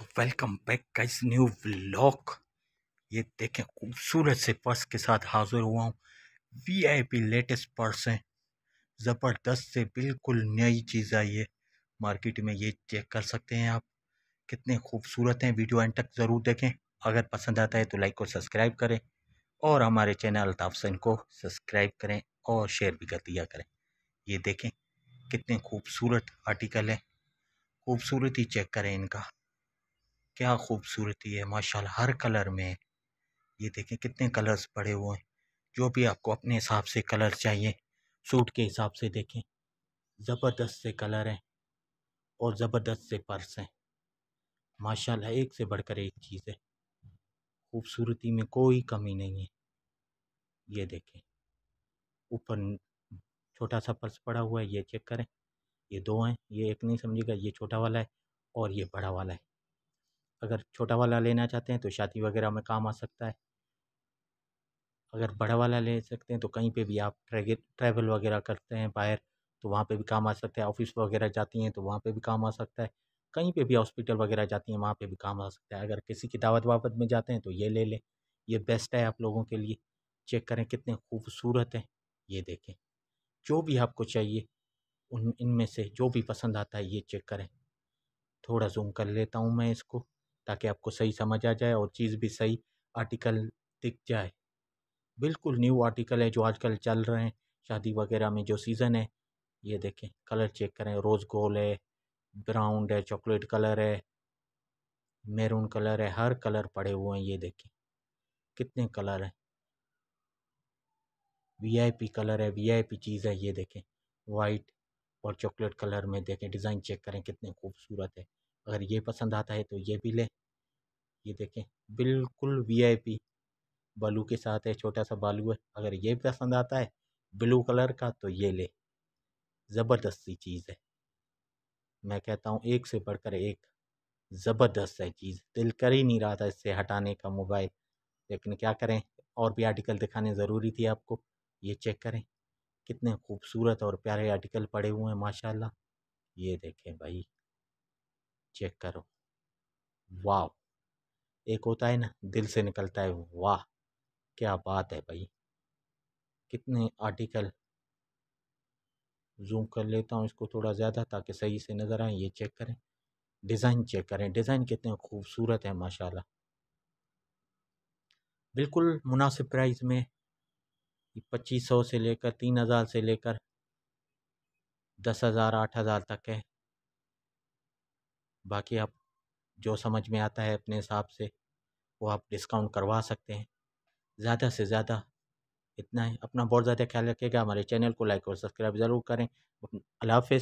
तो welcome back का इस न्यू व्लॉग ये देखें खूबसूरत से पर्स के साथ हाज़िर हुआ हूँ V I P latest purse हैं ज़बरदस्त से बिल्कुल नई चीज़ आई है मार्केट में ये चेक कर सकते हैं आप कितने खूबसूरत हैं वीडियो एंड तक ज़रूर देखें अगर पसंद आता है तो लाइक और सब्सक्राइब करें और हमारे चैनल अल्ताफ़ सैन को सब्सक्राइब करें और शेयर भी कर दिया करें ये देखें कितने खूबसूरत आर्टिकल हैं खूबसूरती चेक करें इनका क्या खूबसूरती है माशाल्लाह हर कलर में ये देखें कितने कलर्स पड़े हुए हैं जो भी आपको अपने हिसाब से कलर चाहिए सूट के हिसाब से देखें ज़बरदस्त से कलर हैं और ज़बरदस्त से पर्स हैं माशाल्लाह एक से बढ़कर एक चीज़ है खूबसूरती में कोई कमी नहीं है ये देखें ऊपर छोटा सा पर्स पड़ा हुआ है ये चेक करें ये दो हैं ये एक नहीं समझेगा ये छोटा वाला है और ये बड़ा वाला है अगर छोटा वाला लेना चाहते हैं तो शादी वगैरह में काम आ सकता है अगर बड़ा वाला ले सकते हैं तो कहीं पे भी आप ट्रैवल वगैरह करते हैं बाहर तो वहाँ पे भी काम आ सकता है ऑफिस वगैरह जाती हैं तो वहाँ पे भी काम आ सकता है कहीं पे भी हॉस्पिटल वगैरह जाती हैं वहाँ पे भी काम आ सकता है अगर किसी की दावत वावत में जाते हैं तो ये ले लें ये बेस्ट है आप लोगों के लिए चेक करें कितने खूबसूरत हैं ये देखें जो भी आपको चाहिए उन इनमें से जो भी पसंद आता है ये चेक करें थोड़ा जूम कर लेता हूँ मैं इसको ताकि आपको सही समझ आ जाए और चीज़ भी सही आर्टिकल दिख जाए बिल्कुल न्यू आर्टिकल है जो आजकल चल रहे हैं शादी वगैरह में जो सीज़न है ये देखें कलर चेक करें रोज़ गोल है ब्राउन है चॉकलेट कलर है मेरून कलर है हर कलर पड़े हुए हैं ये देखें कितने कलर हैं वीआईपी कलर है वीआईपी चीज़ है ये देखें वाइट और चॉकलेट कलर में देखें डिज़ाइन चेक करें कितने खूबसूरत है अगर ये पसंद आता है तो ये भी लें ये देखें बिल्कुल वीआईपी बालू के साथ है छोटा सा बालू है अगर ये पसंद आता है ब्लू कलर का तो ये ले ज़बरदस्त सी चीज़ है मैं कहता हूँ एक से बढ़कर एक ज़बरदस्त है चीज़ दिल कर ही नहीं रहा था इससे हटाने का मोबाइल लेकिन क्या करें और भी आर्टिकल दिखाने ज़रूरी थी आपको ये चेक करें कितने खूबसूरत और प्यारे आर्टिकल पड़े हुए हैं माशाल्लाह ये देखें भाई चेक करो वाह एक होता है ना दिल से निकलता है वाह क्या बात है भाई कितने आर्टिकल जूम कर लेता हूँ इसको थोड़ा ज़्यादा ताकि सही से नज़र आए ये चेक करें डिज़ाइन चेक करें डिज़ाइन कितने खूबसूरत है माशाल्लाह बिल्कुल मुनासिब प्राइस में पच्चीस सौ से लेकर तीन हज़ार से लेकर दस हज़ार आठ हज़ार तक है बाकी आप जो समझ में आता है अपने हिसाब से वो आप डिस्काउंट करवा सकते हैं ज़्यादा से ज़्यादा इतना ही अपना बहुत ज़्यादा ख्याल रखिएगा हमारे चैनल को लाइक और सब्सक्राइब ज़रूर करें अल्लाह